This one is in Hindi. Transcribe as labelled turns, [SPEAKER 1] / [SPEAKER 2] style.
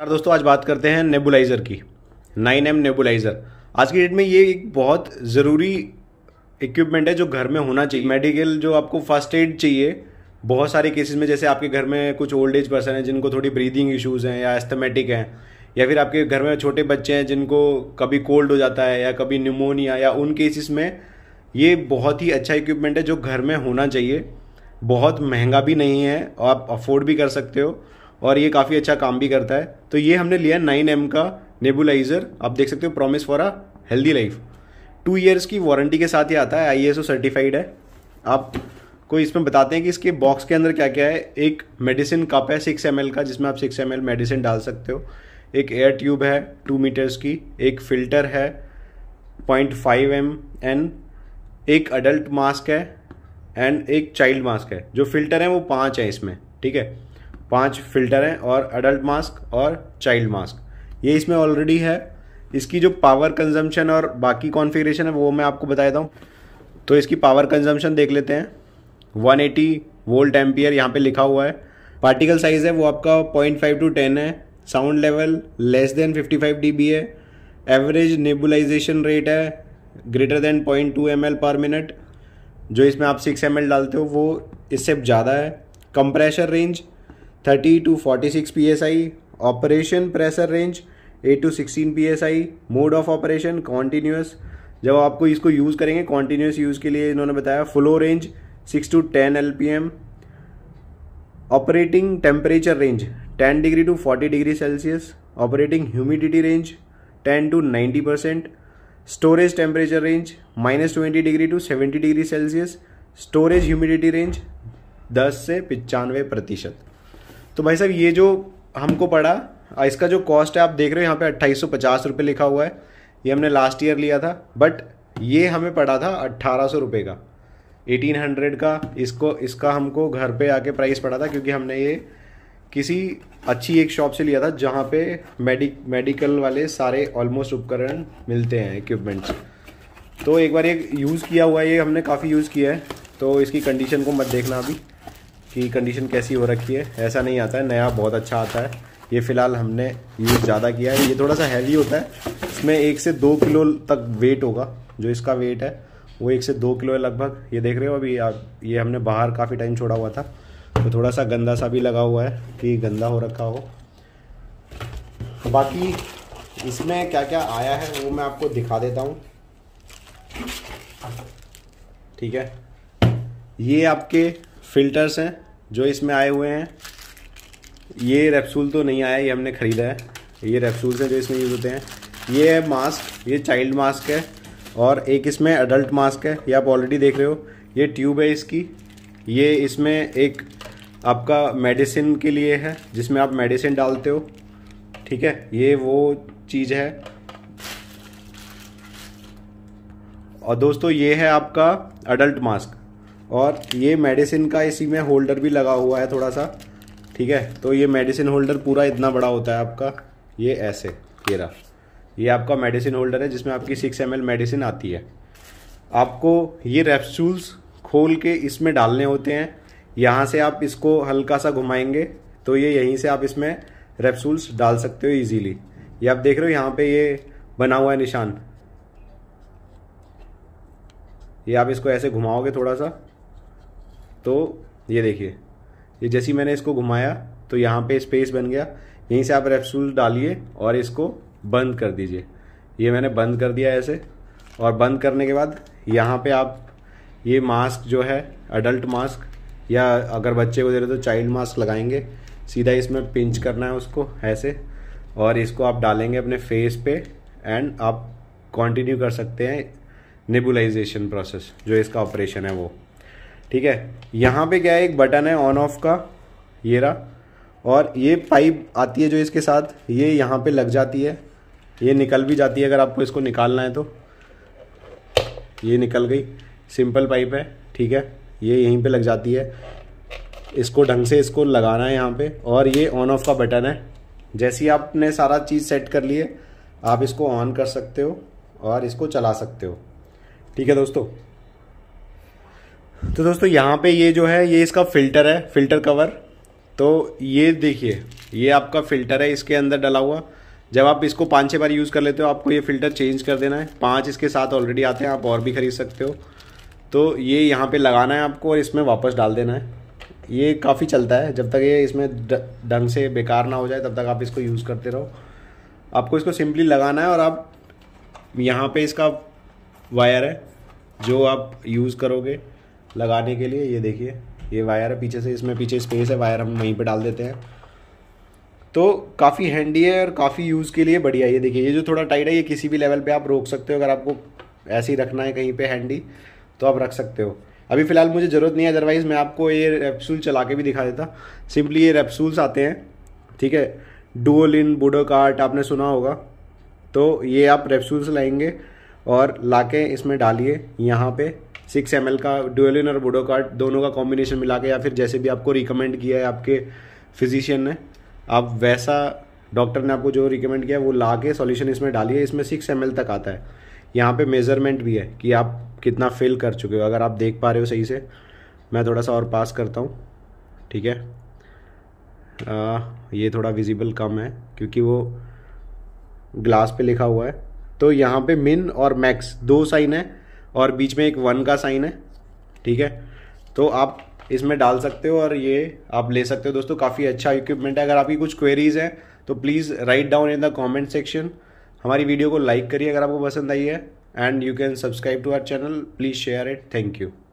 [SPEAKER 1] नमस्कार दोस्तों आज बात करते हैं नेबुलाइज़र की नाइन एम नेबुलाइज़र आज की डेट में ये एक बहुत ज़रूरी इक्विपमेंट है जो घर में होना चाहिए मेडिकल जो आपको फर्स्ट एड चाहिए बहुत सारे केसेस में जैसे आपके घर में कुछ ओल्ड एज पर्सन है जिनको थोड़ी ब्रीदिंग इश्यूज़ हैं या एस्थमेटिक हैं या फिर आपके घर में छोटे बच्चे हैं जिनको कभी कोल्ड हो जाता है या कभी निमोनिया या उन केसेस में ये बहुत ही अच्छा इक्विपमेंट है जो घर में होना चाहिए बहुत महंगा भी नहीं है आप अफोर्ड भी कर सकते हो और ये काफ़ी अच्छा काम भी करता है तो ये हमने लिया नाइन एम का नेबुलाइज़र आप देख सकते हो promise for a healthy life two years की वारंटी के साथ ही आता है आई सर्टिफाइड है आप कोई इसमें बताते हैं कि इसके बॉक्स के अंदर क्या क्या है एक मेडिसिन कप है सिक्स एम का जिसमें आप सिक्स एम मेडिसिन डाल सकते हो एक एयर ट्यूब है टू मीटर्स की एक फ़िल्टर है पॉइंट फाइव एम एन एक अडल्ट मास्क है एंड एक चाइल्ड मास्क है जो फ़िल्टर है वो पाँच है इसमें ठीक है पांच फिल्टर हैं और अडल्ट मास्क और चाइल्ड मास्क ये इसमें ऑलरेडी है इसकी जो पावर कंजम्पशन और बाकी कॉन्फ़िगरेशन है वो मैं आपको बता देता हूँ तो इसकी पावर कंजम्पशन देख लेते हैं 180 वोल्ट एम्पियर यहाँ पर लिखा हुआ है पार्टिकल साइज़ है वो आपका फाइव टू टेन है sound level less than D B है एवरेज नेबुलाइजेशन रेट है greater than point two per minute जो इसमें आप 6 एम डालते हो वो इससे ज़्यादा है compressor range thirty to forty six P S I operation pressure range eight to sixteen P S I mode of operation continuous जब आपको इसको यूज़ करेंगे कॉन्टीन्यूस यूज़ के लिए इन्होंने बताया flow range six to ten L P M operating temperature range ten degree to forty degree Celsius operating humidity range ten to ninety percent storage temperature range minus twenty degree to seventy degree Celsius storage humidity range दस से पचानवे प्रतिशत तो भाई साहब ये जो हमको पड़ा इसका जो कॉस्ट है आप देख रहे हो यहाँ पे अट्ठाईस सौ पचास रुपये लिखा हुआ है ये हमने लास्ट ईयर लिया था बट ये हमें पड़ा था अट्ठारह सौ रुपये का एटीन हंड्रेड का इसको इसका हमको घर पे आके प्राइस पड़ा था क्योंकि हमने ये किसी अच्छी एक शॉप से लिया था जहाँ पे मेडिक मेडिकल वाले सारे ऑलमोस्ट उपकरण मिलते हैं इक्विपमेंट्स तो एक बार ये यूज़ किया हुआ है ये हमने काफ़ी यूज़ किया है तो इसकी कंडीशन को मत देखना अभी कि कंडीशन कैसी हो रखी है ऐसा नहीं आता है नया बहुत अच्छा आता है ये फ़िलहाल हमने यूज़ ज़्यादा किया है ये थोड़ा सा हैवी होता है इसमें एक से दो किलो तक वेट होगा जो इसका वेट है वो एक से दो किलो है लगभग ये देख रहे हो अभी आप ये हमने बाहर काफ़ी टाइम छोड़ा हुआ था तो थोड़ा सा गंदा सा भी लगा हुआ है कि गंदा हो रखा हो बाकी इसमें क्या क्या आया है वो मैं आपको दिखा देता हूँ ठीक है ये आपके फिल्टर्स हैं जो इसमें आए हुए हैं ये रेपसूल तो नहीं आया ये हमने ख़रीदा है ये रेपसूल्स हैं जो इसमें यूज़ होते हैं ये है मास्क ये चाइल्ड मास्क है और एक इसमें एडल्ट मास्क है ये आप ऑलरेडी देख रहे हो ये ट्यूब है इसकी ये इसमें एक आपका मेडिसिन के लिए है जिसमें आप मेडिसिन डालते हो ठीक है ये वो चीज़ है और दोस्तों ये है आपका अडल्ट मास्क और ये मेडिसिन का इसी में होल्डर भी लगा हुआ है थोड़ा सा ठीक है तो ये मेडिसिन होल्डर पूरा इतना बड़ा होता है आपका ये ऐसे ये रहा ये आपका मेडिसिन होल्डर है जिसमें आपकी सिक्स एम मेडिसिन आती है आपको ये रेप्सूल्स खोल के इसमें डालने होते हैं यहाँ से आप इसको हल्का सा घुमाएंगे तो ये यहीं से आप इसमें रेप्सूल्स डाल सकते हो इजीली ये आप देख रहे हो यहाँ पे ये बना हुआ है निशान ये आप इसको ऐसे घुमाओगे थोड़ा सा तो ये देखिए ये जैसे मैंने इसको घुमाया तो यहाँ पे स्पेस बन गया यहीं से आप रेप्सूल डालिए और इसको बंद कर दीजिए ये मैंने बंद कर दिया ऐसे और बंद करने के बाद यहाँ पे आप ये मास्क जो है अडल्ट मास्क या अगर बच्चे को दे रहे तो चाइल्ड मास्क लगाएंगे सीधा इसमें पिंच करना है उसको ऐसे और इसको आप डालेंगे अपने फेस पे एंड आप कंटिन्यू कर सकते हैं नेबुलाइजेशन प्रोसेस जो इसका ऑपरेशन है वो ठीक है यहाँ पे क्या है एक बटन है ऑन ऑफ का ये रहा और ये पाइप आती है जो इसके साथ ये यहाँ पे लग जाती है ये निकल भी जाती है अगर आपको इसको निकालना है तो ये निकल गई सिंपल पाइप है ठीक है ये यहीं पे लग जाती है इसको ढंग से इसको लगाना है यहाँ पे और ये ऑन ऑफ का बटन है जैसे ही आपने सारा चीज़ सेट कर लिए आप इसको ऑन कर सकते हो और इसको चला सकते हो ठीक है दोस्तों तो दोस्तों यहाँ पे ये जो है ये इसका फ़िल्टर है फ़िल्टर कवर तो ये देखिए ये आपका फ़िल्टर है इसके अंदर डला हुआ जब आप इसको पाँच छः बार यूज़ कर लेते हो आपको ये फ़िल्टर चेंज कर देना है पाँच इसके साथ ऑलरेडी आते हैं आप और भी ख़रीद सकते हो तो ये यहाँ पे लगाना है आपको और इसमें वापस डाल देना है ये काफ़ी चलता है जब तक ये इसमें ढंग से बेकार ना हो जाए तब तक आप इसको यूज़ करते रहो आपको इसको सिंपली लगाना है और आप यहाँ पे इसका वायर है जो आप यूज़ करोगे लगाने के लिए ये देखिए ये वायर है पीछे से इसमें पीछे स्पेस है वायर हम वहीं पे डाल देते हैं तो काफ़ी हैंडी है और काफ़ी यूज़ के लिए बढ़िया ये देखिए ये जो थोड़ा टाइट है ये किसी भी लेवल पे आप रोक सकते हो अगर आपको ऐसे ही रखना है कहीं पे हैंडी तो आप रख सकते हो अभी फ़िलहाल मुझे ज़रूरत नहीं है अदरवाइज़ मैं आपको ये रेपसूल चला के भी दिखा देता सिंपली ये रेपसूल्स आते हैं ठीक है डुअल इन बूडो कार्ट आपने सुना होगा तो ये आप रेपसूल्स लाएंगे और ला इसमें डालिए यहाँ पर सिक्स एम का डुएलिन और कार्ड दोनों का कॉम्बिनेशन मिला के या फिर जैसे भी आपको रिकमेंड किया है आपके फिजिशियन ने आप वैसा डॉक्टर ने आपको जो रिकमेंड किया वो ला के सोल्यूशन इसमें डालिए इसमें सिक्स एम तक आता है यहाँ पे मेज़रमेंट भी है कि आप कितना फेल कर चुके हो अगर आप देख पा रहे हो सही से मैं थोड़ा सा और पास करता हूँ ठीक है आ, ये थोड़ा विजिबल कम है क्योंकि वो ग्लास पे लिखा हुआ है तो यहाँ पे मिन और मैक्स दो साइन है और बीच में एक वन का साइन है ठीक है तो आप इसमें डाल सकते हो और ये आप ले सकते हो दोस्तों काफ़ी अच्छा इक्विपमेंट है अगर आपकी कुछ क्वेरीज हैं तो please write down in the comment section हमारी वीडियो को लाइक करिए अगर आपको पसंद आई है and you can subscribe to our channel please share it thank you